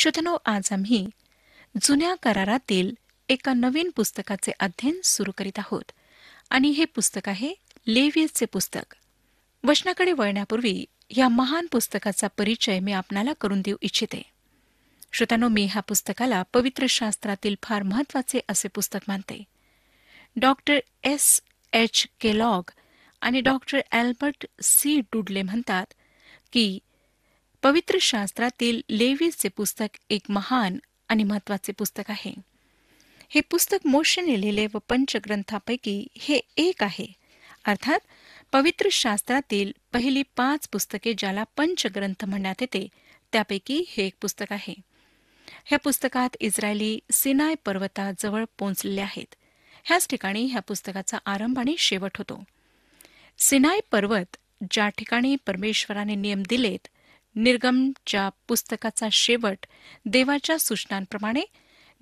श्रोतनो आज आम्ही जुन्या करारातील एका नवीन पुस्तकाचे अध्ययन सुरू करीत आहोत आणि हे पुस्तक आहे लेवियचे पुस्तक वचनाकडे वळण्यापूर्वी या महान पुस्तकाचा परिचय मी आपणाला करून देऊ इच्छिते श्रोतानो मी ह्या पुस्तकाला पवित्र शास्त्रातील फार महत्वाचे असे पुस्तक मानते डॉक्टर एस एच केलॉग आणि डॉक्टर अल्बर्ट सी डुडले म्हणतात की पवित्र शास्त्रातील लेवीचे पुस्तक एक महान आणि महत्वाचे पुस्तक आहे हे पुस्तक मोशने लिहिलेले व पंचग्रंथापैकी हे एक आहे अर्थात पवित्र शास्त्रातील पहिली पाच पुस्तके ज्याला पंचग्रंथ म्हणण्यात येते त्यापैकी हे एक पुस्तक आहे ह्या पुस्तकात इस्रायली सिनाय पर्वताजवळ पोहोचलेले आहेत ह्याच ठिकाणी ह्या पुस्तकाचा आरंभ आणि शेवट होतो सिनाय पर्वत ज्या ठिकाणी परमेश्वराने नियम दिलेत निर्गमच्या पुस्तकाचा शेवट देवाच्या सूचनांप्रमाणे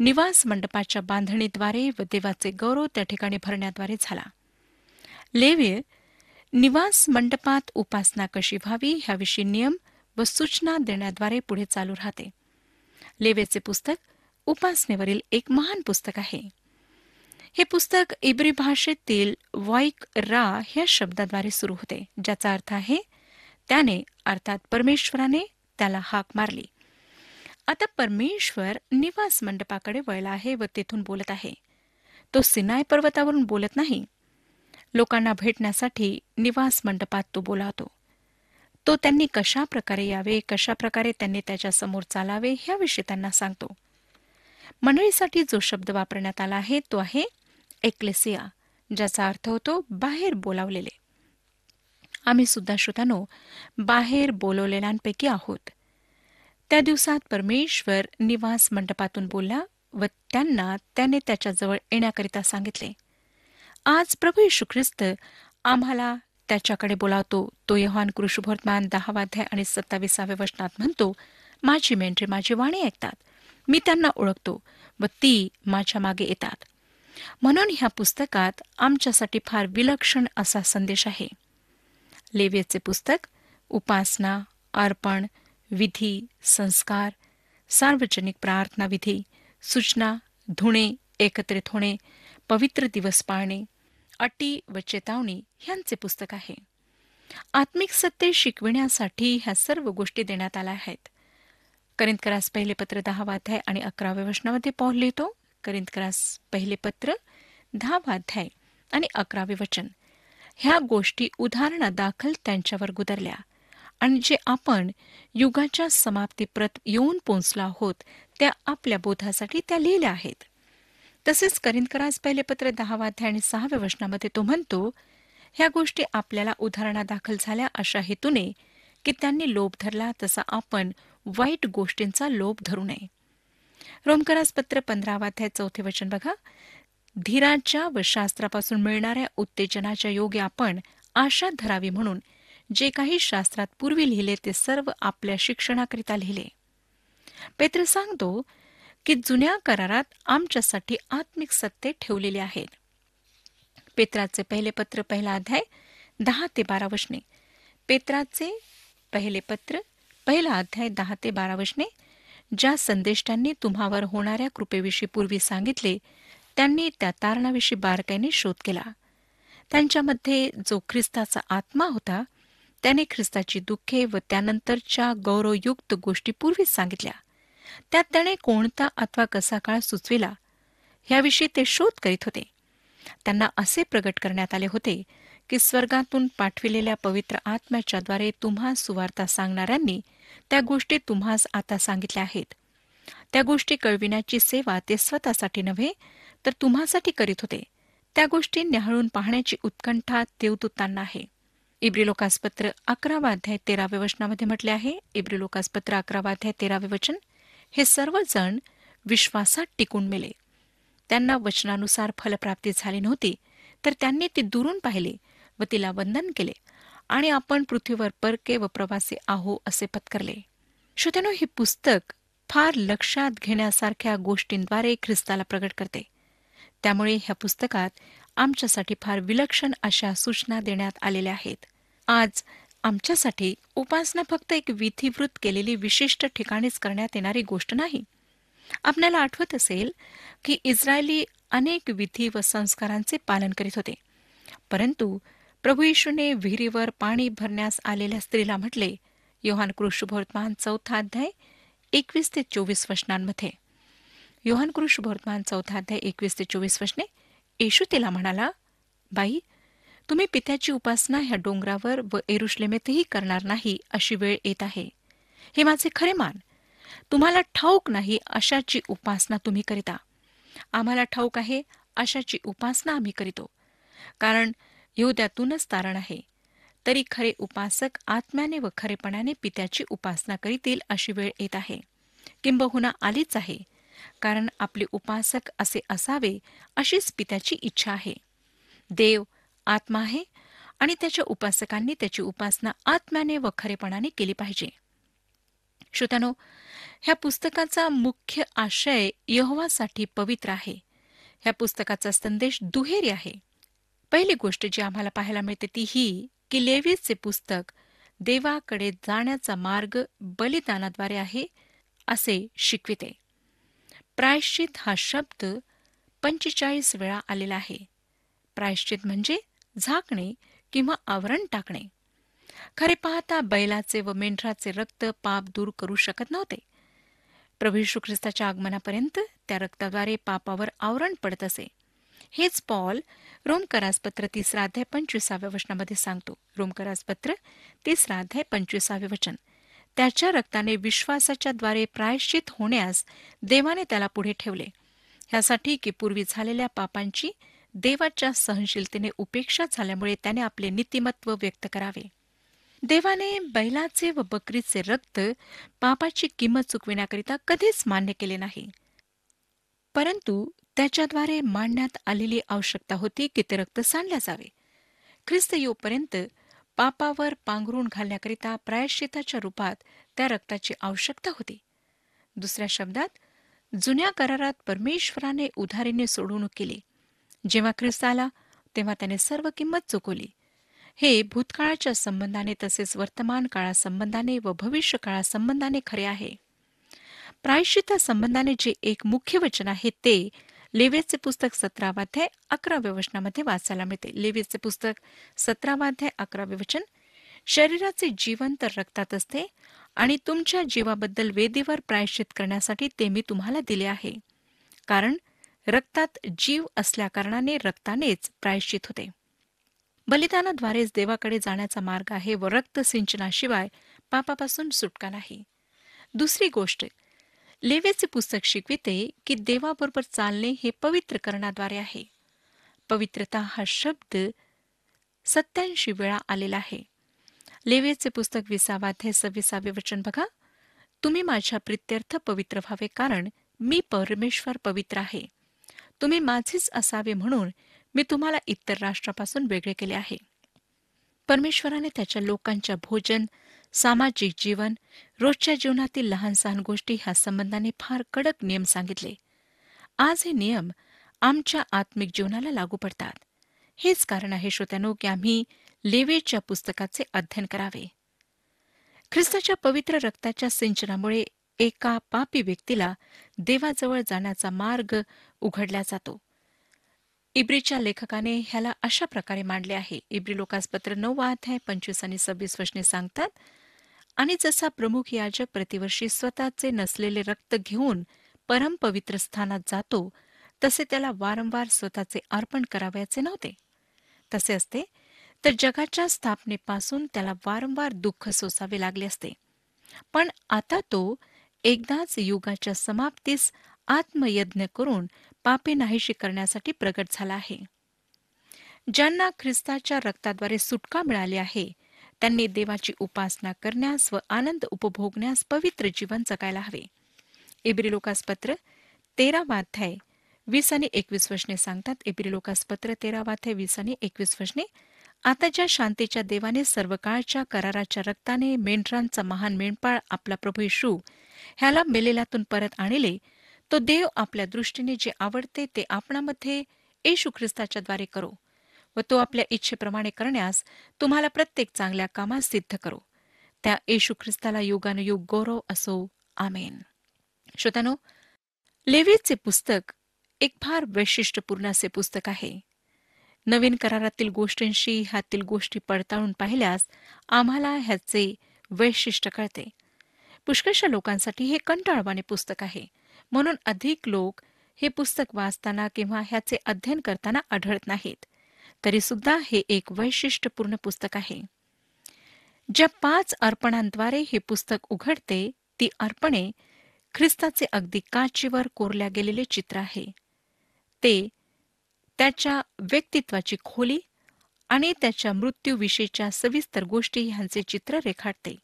निवास मंडपाच्या बांधणीद्वारे व देवाचे गौरव त्या ठिकाणी भरण्याद्वारे झाला लेवे निवास मंडपात उपासना कशी व्हावी ह्याविषयी नियम व सूचना देण्याद्वारे पुढे चालू राहते लेवेचे पुस्तक उपासनेवरील एक महान पुस्तक आहे हे पुस्तक इब्री भाषेतील वाईक रा ह्या शब्दाद्वारे सुरू होते ज्याचा अर्थ आहे त्याने अर्थात परमेश्वराने त्याला हाक मारली आता परमेश्वर निवास मंडपाकडे वळला आहे व तेथून बोलत आहे तो सिनाय पर्वतावरून बोलत नाही लोकांना भेटण्यासाठी निवास मंडपात तो बोलावतो तो त्यांनी कशा प्रकारे यावे कशा प्रकारे त्यांनी त्याच्यासमोर चालावे ह्याविषयी त्यांना सांगतो मंडळीसाठी जो शब्द वापरण्यात आला आहे तो आहे एक्लेसिया ज्याचा अर्थ होतो बाहेर बोलावलेले आम्ही सुद्धा श्रोतानो बाहेर बोलवलेल्यांपैकी आहोत त्या दिवसात परमेश्वर निवास मंडपातून बोलला व त्यांना त्याने त्याच्याजवळ येण्याकरिता सांगितले आज प्रभू येशू ख्रिस्त आम्हाला त्याच्याकडे बोलावतो तो यहान कृषुभर्तमान दहावाध्याय आणि सत्तावीसाव्या वचनात म्हणतो माझी मेंढरी माझी वाणी ऐकतात मी त्यांना ओळखतो व ती माझ्या मागे येतात म्हणून ह्या पुस्तकात आमच्यासाठी फार विलक्षण असा संदेश आहे लेव्याचे पुस्तक उपासना अर्पण विधी संस्कार सार्वजनिक प्रार्थना विधी सूचना धुणे एकत्रित होणे पवित्र दिवस पाळणे अटी व चेतावणी ह्यांचे पुस्तक आहे आत्मिक सत्य शिकविण्यासाठी ह्या सर्व गोष्टी देण्यात आल्या आहेत करास पहिले पत्र दहा वाध्याय आणि अकराव्या वचनामध्ये पाहू लिहितो करास पहिले पत्र दहा वाध्याय आणि अकरावे वचन ह्या गोष्टी उदाहरणादाखल त्यांच्यावर गुदरल्या आणि जे आपण युगाच्या समाप्तीप्रत येऊन पोचलो आहोत त्या आपल्या बोधासाठी त्या लिहिल्या आहेत तसेच करिंदकरास पहिले पत्र दहावाध्या आणि सहाव्या वचनामध्ये तो म्हणतो ह्या गोष्टी आपल्याला उदाहरणादाखल झाल्या अशा हेतूने की त्यांनी लोभ धरला तसा आपण वाईट गोष्टींचा लोभ धरू नये रोमकराज पत्र पंधरावाध्याय चौथे वचन बघा धीराच्या व शास्त्रापासून मिळणाऱ्या उत्तेजनाच्या योगे आपण आशा धरावी म्हणून जे काही शास्त्रात पूर्वी लिहिले ते सर्व आपल्या शिक्षणाकरिता लिहिले पेत्र सांगतो की जुन्या करारात आमच्यासाठी आत्मिक सत्य ठेवलेले आहेत पेत्राचे पहिले पत्र पहिला अध्याय दहा ते बारा वशने पेत्राचे पहिले पत्र पहिला अध्याय दहा ते बारा वशने ज्या संदेष्टांनी तुम्हावर होणाऱ्या कृपेविषयी पूर्वी सांगितले त्यांनी त्या तारणाविषयी बारकाईने शोध केला त्यांच्यामध्ये जो ख्रिस्ताचा आत्मा होता त्याने ख्रिस्ताची दुःखे व त्यानंतरच्या गौरवयुक्त गोष्टी सांगितल्या त्यात त्याने कोणता अथवा कसा काळ सुचविला याविषयी ते शोध करीत होते त्यांना असे प्रगट करण्यात आले होते की स्वर्गातून पाठविलेल्या पवित्र आत्म्याच्याद्वारे तुम्हा सुवार्ता सांगणाऱ्यांनी त्या गोष्टी तुम्हास आता सांगितल्या आहेत त्या गोष्टी कळविण्याची सेवा ते स्वतःसाठी नव्हे तर तुम्हासाठी करीत होते त्या गोष्टी न्याहाळून पाहण्याची उत्कंठा देवदूतांना आहे इब्रिलोकासपत्र अकरावा अध्याय तेराव्या वचनामध्ये म्हटले आहे इब्रिलोकासपत्र अकरावा अध्याय तेरावे वचन हे सर्वजण विश्वासात टिकून मेले त्यांना वचनानुसार फलप्राप्ती झाली नव्हती तर त्यांनी ती दुरून पाहिले व तिला वंदन केले आणि आपण पृथ्वीवर परके व प्रवासी आहो असे पत्करले श्रोत्यानो हे पुस्तक फार लक्षात घेण्यासारख्या गोष्टींद्वारे ख्रिस्ताला प्रकट करते त्यामुळे ह्या पुस्तकात आमच्यासाठी फार विलक्षण अशा सूचना देण्यात आलेल्या आहेत आज आमच्यासाठी उपासना फक्त एक विधिवृत्त केलेली विशिष्ट ठिकाणीच करण्यात येणारी गोष्ट नाही आपल्याला आठवत असेल की इस्रायली अनेक विधी व संस्कारांचे पालन करीत होते परंतु प्रभू येशूने विहिरीवर पाणी भरण्यास आलेल्या स्त्रीला म्हटले योहान कृष्णभोर्तमान चौथा अध्याय एकवीस ते चोवीस वशनांमध्ये योहान कृष वर्तमान चौथा अध्याय एकवीस ते चोवीस वचने येशू तिला म्हणाला बाई तुम्ही पित्याची उपासना ह्या डोंगरावर व एरुश्लेमेतही करणार नाही अशी वेळ येत आहे हे माझे खरे मान तुम्हाला ठाऊक नाही अशाची उपासना तुम्ही करिता आम्हाला ठाऊक आहे अशाची उपासना आम्ही करीतो कारण येऊद्यातूनच तारण आहे तरी खरे उपासक आत्म्याने व खरेपणाने पित्याची उपासना करीतील अशी वेळ येत आहे किंबहुना आलीच आहे कारण आपले उपासक असे असावे अशीच पित्याची इच्छा आहे देव आत्मा आहे आणि त्याच्या उपासकांनी त्याची उपासना आत्म्याने व खरेपणाने केली पाहिजे श्रोतानो ह्या पुस्तकाचा मुख्य आशय यहोवासाठी पवित्र आहे ह्या पुस्तकाचा संदेश दुहेरी आहे पहिली गोष्ट जी आम्हाला पाहायला मिळते ती ही की लेवीजचे पुस्तक देवाकडे जाण्याचा मार्ग बलिदानाद्वारे आहे असे शिकविते प्रायश्चित हा शब्द पंचेचाळीस वेळा आलेला आहे प्रायश्चित म्हणजे झाकणे किंवा आवरण टाकणे खरे पाहता बैलाचे व मेंढराचे रक्त पाप दूर करू शकत नव्हते प्रभू श्री ख्रिस्ताच्या आगमनापर्यंत त्या रक्ताद्वारे पापावर आवरण पडत असे हेच पॉल रोमकरासपत्र तिसरा अध्याय पंचवीसाव्या वचनामध्ये सांगतो रोमकरासपत्र तिसरा अध्याय पंचवीसावे वचन त्याच्या रक्ताने विश्वासाच्या द्वारे प्रायश्चित होण्यास देवाने त्याला पुढे ठेवले ह्यासाठी की पूर्वी झालेल्या पापांची देवाच्या सहनशीलतेने उपेक्षा झाल्यामुळे त्याने आपले नीतिमत्व व्यक्त करावे देवाने बैलाचे व बकरीचे रक्त पापाची किंमत चुकविण्याकरिता कधीच मान्य केले नाही परंतु त्याच्याद्वारे मांडण्यात आलेली आवश्यकता होती की ते रक्त सांडले जावे ख्रिस्त येऊपर्यंत पापावर पांघरून घालण्याकरिता प्रायश्चिताच्या रूपात त्या रक्ताची आवश्यकता होती दुसऱ्या शब्दात जुन्या करारात परमेश्वराने उधारीने सोडवणूक केली जेव्हा ख्रिस्त आला तेव्हा त्याने सर्व किंमत चुकवली हे भूतकाळाच्या संबंधाने तसेच वर्तमान काळासंबंधाने व भविष्य काळासंबंधाने खरे आहे प्रायश्चिता संबंधाने जे एक मुख्य वचन आहे ते लेवियचे पुस्तक सतरावाध्याय अकराव्या वचनामध्ये वाचायला मिळते लेवियचे पुस्तक सतरावाध्याय अकरावे वचन शरीराचे जीवन तर रक्तात असते आणि तुमच्या जीवाबद्दल वेदीवर प्रायश्चित करण्यासाठी ते मी तुम्हाला दिले आहे कारण रक्तात जीव असल्याकारणाने रक्तानेच प्रायश्चित होते बलिदानाद्वारेच देवाकडे जाण्याचा मार्ग आहे व रक्त सिंचनाशिवाय पापापासून सुटका नाही दुसरी गोष्ट लेव्याचे पुस्तक शिकविते की देवाबरोबर चालणे हे पवित्र करणाद्वारे आहे पवित्रता हा शब्द सत्याऐंशी वेळा आलेला आहे लेव्याचे पुस्तक विसावाध्याय सव्वीसावे वचन बघा तुम्ही माझ्या प्रित्यर्थ पवित्र व्हावे कारण मी परमेश्वर पवित्र आहे तुम्ही माझेच असावे म्हणून मी तुम्हाला इतर राष्ट्रापासून वेगळे केले आहे परमेश्वराने त्याच्या लोकांच्या भोजन सामाजिक जीवन रोजच्या जीवनातील लहान सहान गोष्टी ह्या संबंधाने फार कडक नियम सांगितले आज हे नियम आमच्या आत्मिक जीवनाला लागू पडतात हेच कारण आहे श्रोत्यानो की आम्ही लेवेच्या पुस्तकाचे अध्ययन करावे ख्रिस्ताच्या पवित्र रक्ताच्या सिंचनामुळे एका पापी व्यक्तीला देवाजवळ जाण्याचा मार्ग उघडला जातो इब्रीच्या लेखकाने ह्याला अशा प्रकारे मांडले आहे इब्री लोकासपत्र नऊ अध्याय पंचवीस आणि सव्वीस वर्षने सांगतात आणि जसा प्रमुख याजक प्रतिवर्षी स्वतःचे नसलेले रक्त घेऊन परमपवित्र स्थानात जातो तसे त्याला वारंवार स्वतःचे अर्पण करावयाचे नव्हते तसे असते तर जगाच्या स्थापनेपासून त्याला वारंवार दुःख सोसावे लागले असते पण आता तो एकदाच युगाच्या समाप्तीस आत्मयज्ञ करून पापे नाहीशी करण्यासाठी प्रगट झाला आहे ज्यांना ख्रिस्ताच्या रक्ताद्वारे सुटका मिळाली आहे त्यांनी देवाची उपासना करण्यास व आनंद उपभोगण्यास पवित्र जीवन जगायला हवे एब्रिलोकासपत्र तेरावाध्याय वीस आणि एकवीस वशने सांगतात एब्रिलोकासपत्र तेरावाध्याय वीस आणि एकवीस वशने आता ज्या शांतीच्या देवाने सर्व काळच्या कराराच्या रक्ताने मेंढरांचा महान मेंढपाळ आपला प्रभू येशू ह्याला मेलेल्यातून परत आणले तो देव आपल्या दृष्टीने जे आवडते ते आपणामध्ये येशू ख्रिस्ताच्या द्वारे करो व तो आपल्या इच्छेप्रमाणे करण्यास तुम्हाला प्रत्येक चांगल्या कामात सिद्ध करो त्या येशू ख्रिस्ताला युगानुयुग गौरव असो आमेन श्रोत्यानो लेवीचे पुस्तक एक फार वैशिष्ट्यपूर्ण असे पुस्तक आहे नवीन करारातील गोष्टींशी ह्यातील गोष्टी पडताळून पाहिल्यास आम्हाला ह्याचे वैशिष्ट्य कळते पुष्कळशा लोकांसाठी हे कंटाळवाने पुस्तक आहे म्हणून अधिक लोक हे पुस्तक वाचताना किंवा ह्याचे अध्ययन करताना आढळत नाहीत तरीसुद्धा हे एक वैशिष्ट्यपूर्ण पुस्तक आहे ज्या पाच अर्पणांद्वारे हे पुस्तक उघडते ती अर्पणे ख्रिस्ताचे अगदी काचीवर कोरल्या गेलेले चित्र आहे ते त्याच्या व्यक्तित्वाची खोली आणि त्याच्या मृत्यूविषयीच्या सविस्तर गोष्टी ह्यांचे चित्र रेखाटते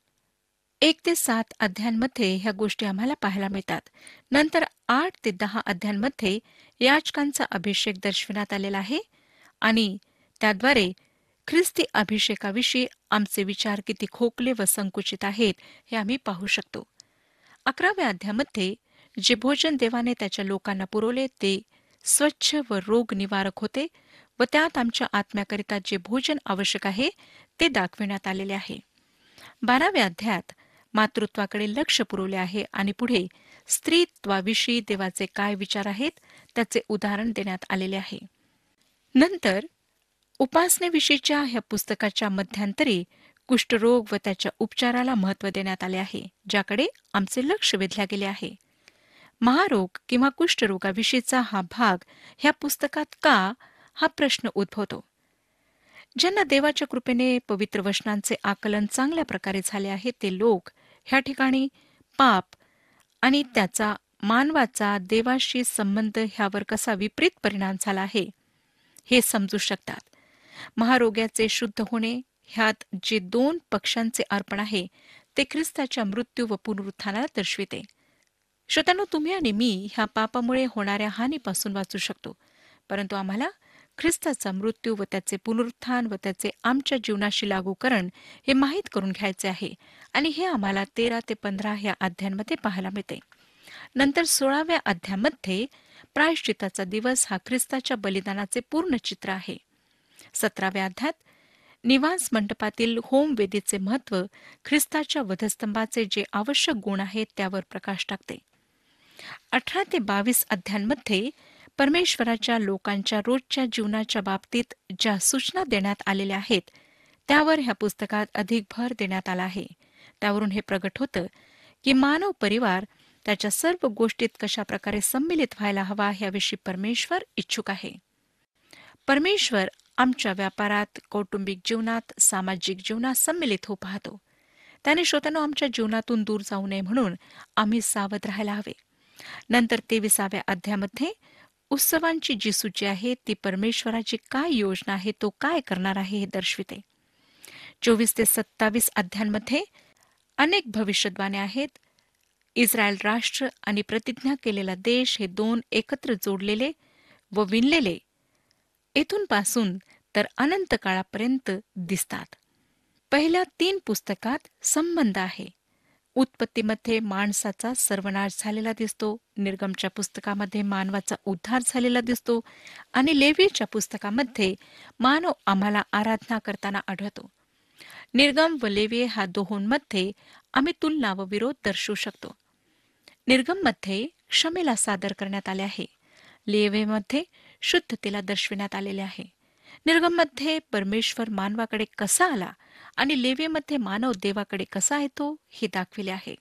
एक ते सात अध्यायांमध्ये ह्या गोष्टी आम्हाला पाहायला मिळतात नंतर आठ ते दहा अध्यायांमध्ये याचकांचा अभिषेक दर्शविण्यात आलेला आहे आणि त्याद्वारे ख्रिस्ती अभिषेकाविषयी आमचे विचार किती खोकले व संकुचित आहेत हे आम्ही पाहू शकतो अकराव्या अध्यामध्ये जे भोजन देवाने त्याच्या लोकांना पुरवले ते स्वच्छ व रोग निवारक होते व त्यात आमच्या आत्म्याकरिता जे भोजन आवश्यक आहे ते दाखविण्यात आलेले आहे बाराव्या अध्यायात मातृत्वाकडे लक्ष पुरवले आहे आणि पुढे स्त्रीत्वाविषयी देवाचे काय विचार आहेत त्याचे उदाहरण देण्यात आलेले आहे नंतर उपासनेविषयीच्या ह्या पुस्तकाच्या मध्यांतरी कुष्ठरोग व त्याच्या उपचाराला महत्त्व देण्यात आले आहे ज्याकडे आमचे लक्ष वेधल्या गेले आहे महारोग किंवा कुष्ठरोगाविषयीचा हा भाग ह्या पुस्तकात का हा प्रश्न उद्भवतो ज्यांना देवाच्या कृपेने पवित्र वचनांचे आकलन चांगल्या प्रकारे झाले आहे ते लोक ह्या ठिकाणी पाप आणि त्याचा मानवाचा देवाशी संबंध ह्यावर कसा विपरीत परिणाम झाला आहे हे समजू शकतात महारोग्याचे शुद्ध होणे ह्यात जे दोन पक्षांचे अर्पण आहे ते ख्रिस्ताच्या मृत्यू व पुनरुत्थानाला दर्शविते श्रोतांनो तुम्ही आणि मी ह्या पापामुळे होणाऱ्या हानीपासून वाचू शकतो परंतु आम्हाला ख्रिस्ताचा मृत्यू व त्याचे पुनरुत्थान व त्याचे आमच्या जीवनाशी लागू करण हे माहीत करून घ्यायचे आहे आणि हे आम्हाला तेरा ते पंधरा ह्या अध्यायांमध्ये पाहायला मिळते नंतर सोळाव्या अध्यामध्ये प्रायश्चिताचा दिवस हा ख्रिस्ताच्या बलिदानाचे पूर्ण चित्र आहे सतराव्या अध्यात निवास मंडपातील होम होमवेदीचे महत्त्व ख्रिस्ताच्या वधस्तंभाचे जे आवश्यक गुण आहेत त्यावर प्रकाश टाकते अठरा ते बावीस अध्यांमध्ये परमेश्वराच्या लोकांच्या रोजच्या जीवनाच्या बाबतीत ज्या सूचना देण्यात आलेल्या आहेत त्यावर ह्या पुस्तकात अधिक भर देण्यात आला आहे त्यावरून हे प्रगट होतं की मानव परिवार त्याच्या सर्व गोष्टीत कशा प्रकारे संमिलित व्हायला हवा याविषयी परमेश्वर इच्छुक आहे परमेश्वर आमच्या व्यापारात कौटुंबिक जीवनात सामाजिक जीवनात संमिलित हो पाहतो त्याने श्रोतनो आमच्या जीवनातून दूर जाऊ नये म्हणून आम्ही सावध राहायला हवे नंतर तेविसाव्या अध्यामध्ये उत्सवांची जी सूची आहे ती परमेश्वराची काय योजना आहे तो काय करणार आहे हे दर्शविते चोवीस ते सत्तावीस अध्यामध्ये अनेक भविष्यद्वाने आहेत इस्रायल राष्ट्र आणि प्रतिज्ञा केलेला देश हे दोन एकत्र जोडलेले व विणलेले येथून पासून तर अनंत काळापर्यंत दिसतात पहिल्या तीन पुस्तकात संबंध आहे उत्पत्तीमध्ये माणसाचा सर्वनाश झालेला दिसतो निर्गमच्या पुस्तकामध्ये मानवाचा उद्धार झालेला दिसतो आणि लेवीच्या पुस्तकामध्ये मानव आम्हाला आराधना करताना आढळतो निर्गम व लेवी हा दोहोंमध्ये आम्ही तुलना व विरोध दर्शवू शकतो निर्गममध्ये क्षमेला सादर करण्यात आले आहे लेवेमध्ये शुद्धतेला दर्शविण्यात आलेले आहे निर्गममध्ये परमेश्वर मानवाकडे कसा आला आणि लेवेमध्ये मानव देवाकडे कसा येतो हे दाखविले आहे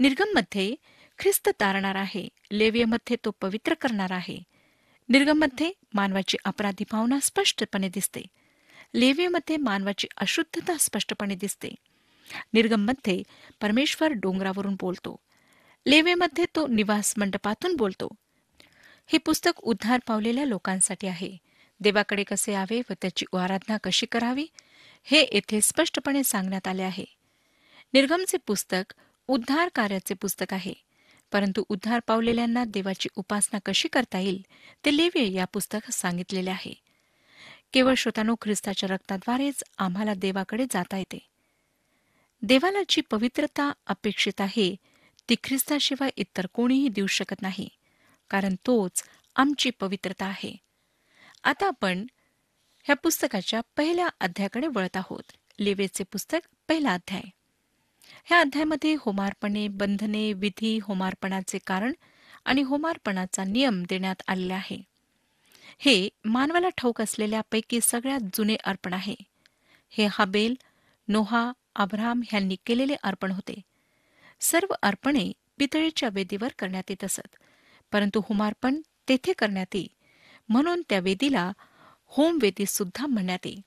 निर्गममध्ये ख्रिस्त तारणार आहे लेवेमध्ये तो पवित्र करणार आहे निर्गममध्ये मानवाची अपराधी भावना स्पष्टपणे दिसते लेवेमध्ये मानवाची अशुद्धता स्पष्टपणे दिसते निर्गममध्ये परमेश्वर डोंगरावरून बोलतो लेवेमध्ये तो निवास मंडपातून बोलतो हे पुस्तक उद्धार पावलेल्या लोकांसाठी आहे देवाकडे कसे आवे व त्याची आराधना कशी करावी हे येथे स्पष्टपणे सांगण्यात आले आहे निर्गमचे पुस्तक उद्धार कार्याचे पुस्तक आहे परंतु उद्धार पावलेल्यांना देवाची उपासना कशी करता येईल ते लेवे या पुस्तकात सांगितलेले आहे केवळ श्रोतानो ख्रिस्ताच्या रक्ताद्वारेच आम्हाला देवाकडे जाता येते देवाला जी पवित्रता अपेक्षित आहे ती ख्रिस्ताशिवाय इतर कोणीही देऊ शकत नाही कारण तोच आमची पवित्रता आहे आता आपण ह्या पुस्तकाच्या पहिल्या अध्यायाकडे वळत आहोत लेवेचे पुस्तक पहिला अध्याय ह्या अध्यायामध्ये होमार्पणे बंधने विधी होमार्पणाचे कारण आणि होमार्पणाचा नियम देण्यात आलेला आहे हे मानवाला ठाऊक असलेल्यापैकी सगळ्यात जुने अर्पण आहे हे हाबेल नोहा अब्राम ह्यांनी केलेले अर्पण होते सर्व अर्पणे पितळेच्या वेदीवर करण्यात येत असत परंतु होमार्पण तेथे करण्यात येई म्हणून त्या वेदीला होमवेदी सुद्धा म्हणण्यात येई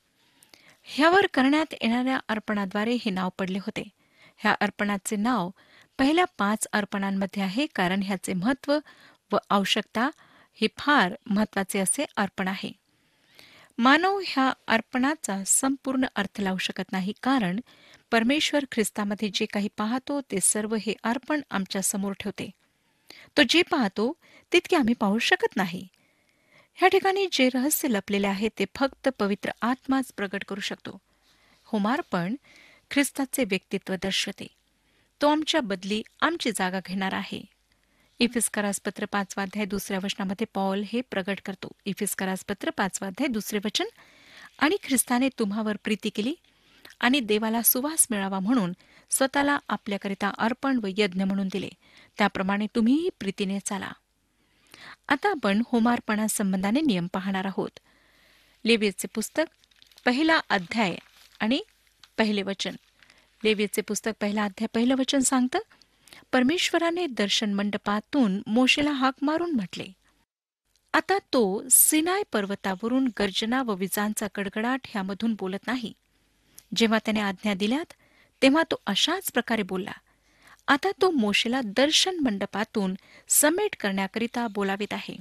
ह्यावर करण्यात येणाऱ्या अर्पणाद्वारे हे नाव पडले होते ह्या अर्पणाचे नाव पहिल्या पाच अर्पणांमध्ये आहे कारण ह्याचे महत्त्व व आवश्यकता हे फार महत्वाचे असे अर्पण आहे मानव ह्या अर्पणाचा संपूर्ण अर्थ लावू शकत नाही कारण परमेश्वर ख्रिस्तामध्ये जे काही पाहतो ते सर्व हे अर्पण आमच्या समोर ठेवते तो जे पाहतो तितके आम्ही पाहू शकत नाही ह्या ठिकाणी जे रहस्य लपलेले आहे ते फक्त पवित्र आत्माच प्रगट करू शकतो होमार्पण ख्रिस्ताचे व्यक्तित्व दर्शवते तो आमच्या बदली आमची जागा घेणार आहे इफिस्करासपत्र पाचवाध्याय दुसऱ्या वचनामध्ये पॉल हे प्रगट करतो इफिस्करासपत्र पाचवाध्याय दुसरे वचन आणि ख्रिस्ताने तुम्हावर प्रीती केली आणि देवाला सुवास मिळावा म्हणून स्वतःला आपल्याकरिता अर्पण व यज्ञ म्हणून दिले त्याप्रमाणे तुम्हीही प्रीतीने चाला आता आपण होमार्पणासंबंधाने नियम पाहणार आहोत लेवियचे पुस्तक पहिला अध्याय आणि पहिले वचन लेवेचे पुस्तक पहिला अध्याय पहिलं वचन सांगतं परमेश्वराने दर्शन मंडपातून मोशेला हाक मारून म्हटले आता तो सिनाय पर्वतावरून गर्जना व विजांचा कडकडाट ह्यामधून बोलत नाही जेव्हा त्याने आज्ञा दिल्यात तेव्हा तो अशाच प्रकारे बोलला आता तो मोशेला दर्शन मंडपातून समेट करण्याकरिता बोलावित आहे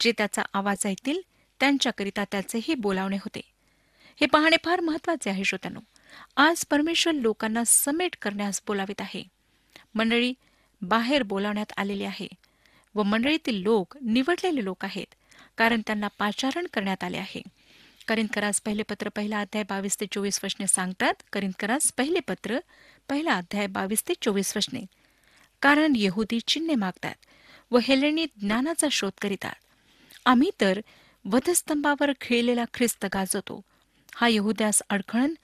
जे त्याचा आवाज ऐकतील त्यांच्याकरिता त्याचेही बोलावणे होते हे पाहणे फार महत्वाचे आहे श्रोत्यानो आज परमेश्वर लोकांना समेट करण्यास बोलावित आहे मंडळी बाहेर बोलावण्यात आलेली आहे व मंडळीतील लोक निवडलेले लोक आहेत कारण त्यांना पाचारण करण्यात आले आहे करिंदकरास पहिले पत्र पहिला अध्याय बावीस ते चोवीस वशने सांगतात करिंदकरास पहिले पत्र पहिला अध्याय बावीस ते चोवीस वशने कारण यहुदी चिन्हे मागतात व हेलेनी ज्ञानाचा शोध करीतात आम्ही तर वधस्तंभावर खिळलेला ख्रिस्त गाजवतो हा यहुद्यास अडखळण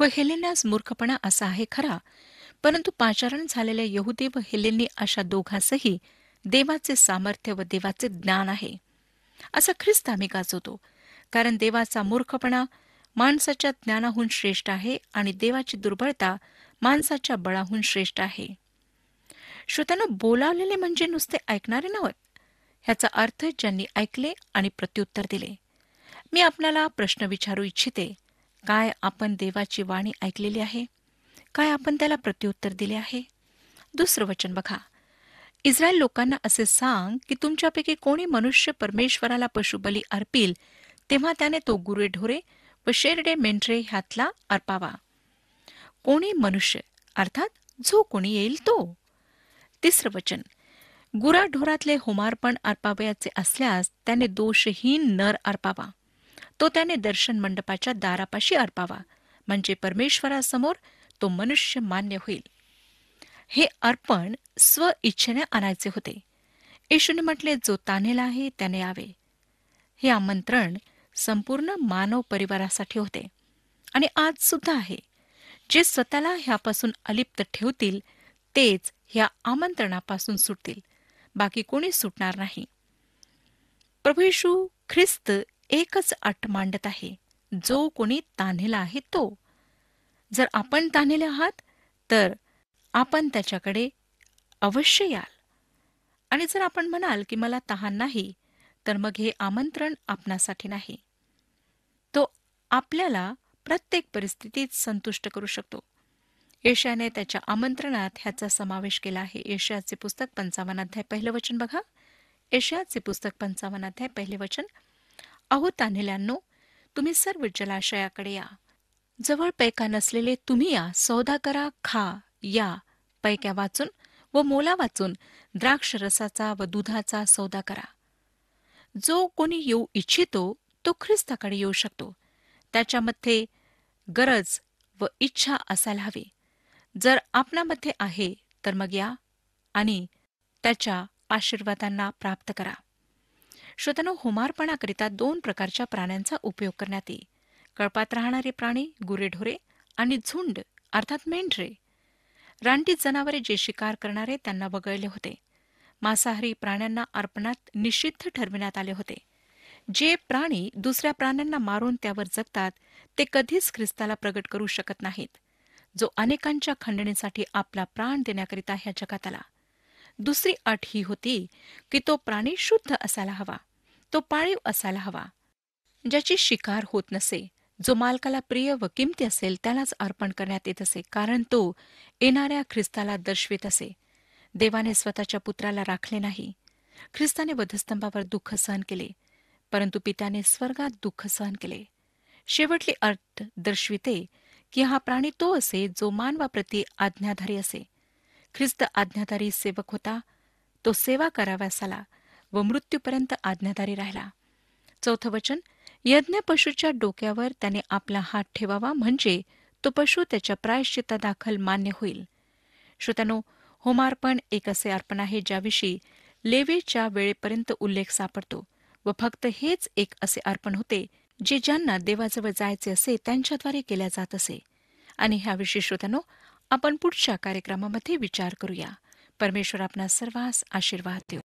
व हेलेन्यास मूर्खपणा असा आहे खरा परंतु पाचारण झालेल्या यहुदी व हेलेनी अशा दोघांसही देवाचे सामर्थ्य व देवाचे ज्ञान आहे असा ख्रिस्त आम्ही गाजवतो कारण देवाचा मूर्खपणा माणसाच्या ज्ञानाहून श्रेष्ठ आहे आणि देवाची दुर्बळता माणसाच्या बळाहून श्रेष्ठ आहे श्रोत्यानं बोलावलेले म्हणजे नुसते ऐकणारे नव्हत ह्याचा अर्थ ज्यांनी ऐकले आणि प्रत्युत्तर दिले मी आपल्याला प्रश्न विचारू इच्छिते काय आपण देवाची वाणी ऐकलेली आहे काय आपण त्याला प्रत्युत्तर दिले आहे दुसरं वचन बघा इस्रायल लोकांना असे सांग की तुमच्यापैकी कोणी मनुष्य परमेश्वराला पशुबली अर्पील तेव्हा त्याने तो गुरे ढोरे व शेरडे मेंढरे ह्यातला अर्पावा कोणी मनुष्य अर्थात जो कोणी येईल तो तिसरं वचन गुराढोरातले होमार्पण अर्पावयाचे असल्यास त्याने दोषहीन नर अर्पावा तो त्याने दर्शन मंडपाच्या दारापाशी अर्पावा म्हणजे परमेश्वरासमोर तो मनुष्य मान्य होईल हे अर्पण स्व इच्छेने आणायचे होते येशूने म्हटले जो तानेला आहे त्याने यावे हे आमंत्रण संपूर्ण मानव परिवारासाठी होते आणि आज सुद्धा आहे जे स्वतःला ह्यापासून अलिप्त ठेवतील तेच ह्या आमंत्रणापासून सुटतील बाकी कोणी सुटणार नाही प्रभू येशू ख्रिस्त एकच अट मांडत आहे जो कोणी तान्हेला आहे तो जर आपण ताणलेले आहात तर आपण त्याच्याकडे अवश्य याल आणि जर आपण म्हणाल की मला तहान नाही तर मग हे आमंत्रण आपणासाठी नाही तो आपल्याला प्रत्येक परिस्थितीत संतुष्ट करू शकतो येशाने त्याच्या आमंत्रणात ह्याचा समावेश केला आहे येशियाचे पुस्तक पंचावन्न अध्याय पहिलं वचन बघा येशियाचे पुस्तक पंचावन्न अध्याय पहिले वचन अहो तान्हेल्यांनो तुम्ही सर्व जलाशयाकडे या जवळ पैका नसलेले तुम्ही या सौदा करा खा या पैक्या वाचून व मोला वाचून द्राक्ष रसाचा व दुधाचा सौदा करा जो कोणी येऊ इच्छितो तो ख्रिस्ताकडे येऊ शकतो त्याच्यामध्ये गरज व इच्छा असायला हवी जर आपणामध्ये आहे तर मग या आणि त्याच्या आशीर्वादांना प्राप्त करा श्रोतनो होमारपणाकरिता दोन प्रकारच्या प्राण्यांचा उपयोग करण्यात येईल कळपात राहणारे प्राणी गुरेढोरे आणि झुंड अर्थात मेंढरे रानटीत जनावरे जे शिकार करणारे त्यांना वगळले होते मांसाहारी प्राण्यांना अर्पणात निषिद्ध ठरविण्यात आले होते जे प्राणी दुसऱ्या प्राण्यांना मारून त्यावर जगतात ते कधीच ख्रिस्ताला प्रगट करू शकत नाहीत जो अनेकांच्या खंडणीसाठी आपला प्राण देण्याकरिता ह्या जगात आला दुसरी अट ही होती की तो प्राणी शुद्ध असायला हवा तो पाळीव असायला हवा ज्याची शिकार होत नसे जो मालकाला प्रिय व किमती असेल त्यालाच अर्पण करण्यात येत असे कारण तो येणाऱ्या ख्रिस्ताला दर्शवित असे देवाने स्वतःच्या पुत्राला राखले नाही ख्रिस्ताने वधस्तंभावर दुःख सहन केले परंतु पित्याने स्वर्गात दुःख सहन केले शेवटले अर्थ दर्शविते की हा प्राणी तो असे जो मानवाप्रती आज्ञाधारी असे ख्रिस्त आज्ञाधारी सेवक होता तो सेवा कराव्यास आला व मृत्यूपर्यंत आज्ञाधारी राहिला चौथं वचन यज्ञ पशूच्या डोक्यावर त्याने आपला हात ठेवावा म्हणजे तो पशु त्याच्या दाखल मान्य होईल श्रोत्यानो होमार्पण एक असे अर्पण आहे ज्याविषयी लेवेच्या वेळेपर्यंत उल्लेख सापडतो व फक्त हेच एक असे अर्पण होते जे ज्यांना देवाजवळ जायचे असे त्यांच्याद्वारे केल्या जात असे आणि ह्याविषयी श्रोत्यानो आपण पुढच्या कार्यक्रमामध्ये विचार करूया परमेश्वर आपला सर्वांस आशीर्वाद देऊ